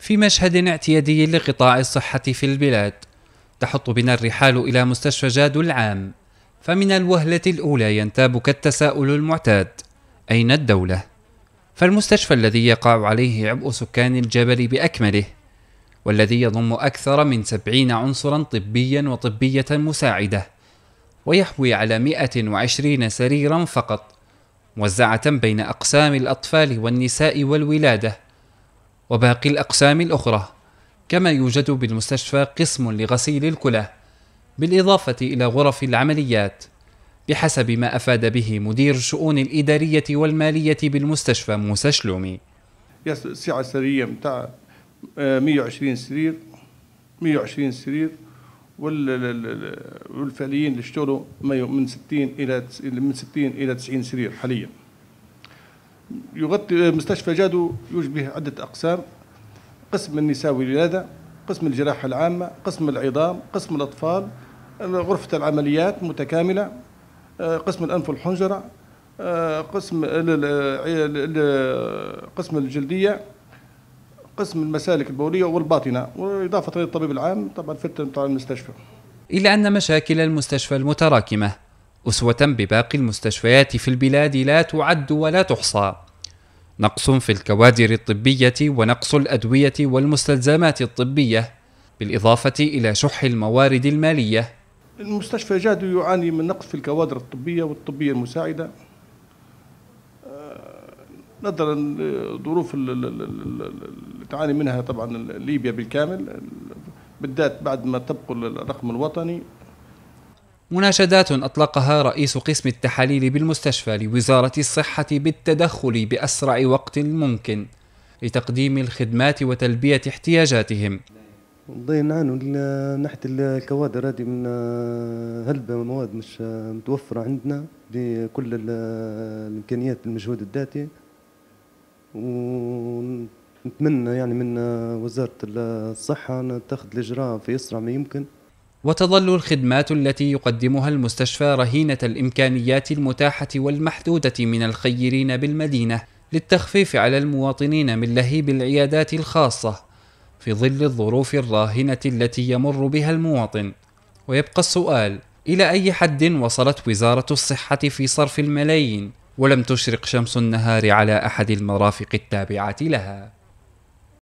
في مشهد اعتيادي لقطاع الصحة في البلاد تحط بنا الرحال إلى مستشفى جاد العام فمن الوهلة الأولى ينتابك التساؤل المعتاد أين الدولة؟ فالمستشفى الذي يقع عليه عبء سكان الجبل بأكمله والذي يضم أكثر من سبعين عنصرا طبيا وطبية مساعدة ويحوي على 120 سريرا فقط موزعة بين أقسام الأطفال والنساء والولادة وباقي الأقسام الأخرى كما يوجد بالمستشفى قسم لغسيل الكلى بالإضافة إلى غرف العمليات بحسب ما أفاد به مدير الشؤون الإدارية والمالية بالمستشفى موسى شلومي السعة السرية متاع 120 سرير 120 آه، سرير والفعليين اللي اشتغلوا من 60 الى من 60 الى 90 سرير حاليا يغطي مستشفى جادو يوجد به عدة أقسام قسم النساء والولادة قسم الجراحة العامة قسم العظام قسم الأطفال غرفة العمليات متكاملة آه، قسم الأنف والحنجرة آه، قسم قسم الجلدية قسم المسالك البولية والباطنة وإضافة للطبيب العام طبعا الفتن بتاع المستشفى إلا أن مشاكل المستشفى المتراكمة أسوة بباقي المستشفيات في البلاد لا تعد ولا تحصى نقص في الكوادر الطبية ونقص الأدوية والمستلزمات الطبية بالإضافة إلى شح الموارد المالية المستشفى جادو يعاني من نقص في الكوادر الطبية والطبية المساعدة آه، نظرا لظروف اللي تعاني منها طبعا ليبيا بالكامل بالذات بعد ما تبقوا الرقم الوطني مناشدات أطلقها رئيس قسم التحاليل بالمستشفى لوزارة الصحة بالتدخل بأسرع وقت ممكن لتقديم الخدمات وتلبية احتياجاتهم والله نعانوا ناحية الكوادر هذه من هلبة مواد مش متوفرة عندنا بكل الإمكانيات المجهود الذاتي ونتمنى يعني من وزارة الصحة أن تاخذ الإجراء في أسرع ما يمكن وتظل الخدمات التي يقدمها المستشفى رهينة الإمكانيات المتاحة والمحدودة من الخيرين بالمدينة للتخفيف على المواطنين من لهيب العيادات الخاصة في ظل الظروف الراهنة التي يمر بها المواطن ويبقى السؤال إلى أي حد وصلت وزارة الصحة في صرف الملايين ولم تشرق شمس النهار على أحد المرافق التابعة لها